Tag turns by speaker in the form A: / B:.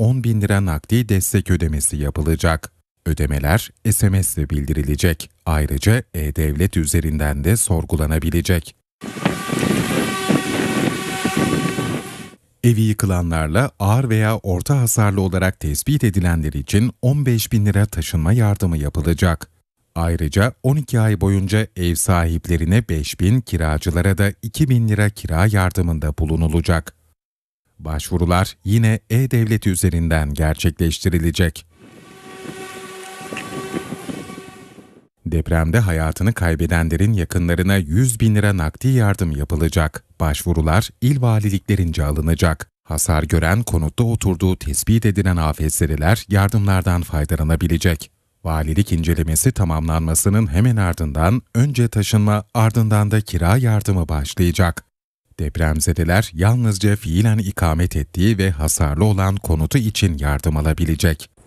A: 10 bin lira nakdi destek ödemesi yapılacak. Ödemeler SMS ile bildirilecek. Ayrıca E-Devlet üzerinden de sorgulanabilecek. Evi yıkılanlarla ağır veya orta hasarlı olarak tespit edilenler için 15 bin lira taşınma yardımı yapılacak. Ayrıca 12 ay boyunca ev sahiplerine 5 bin, kiracılara da 2 bin lira kira yardımında bulunulacak başvurular yine e-devlet üzerinden gerçekleştirilecek. Depremde hayatını kaybedenlerin yakınlarına 100 bin lira nakdi yardım yapılacak. Başvurular il valiliklerince alınacak. Hasar gören konutta oturduğu tespit edilen afetzereler yardımlardan faydalanabilecek. Valilik incelemesi tamamlanmasının hemen ardından önce taşınma ardından da kira yardımı başlayacak depremzedeler yalnızca fiilen ikamet ettiği ve hasarlı olan konutu için yardım alabilecek.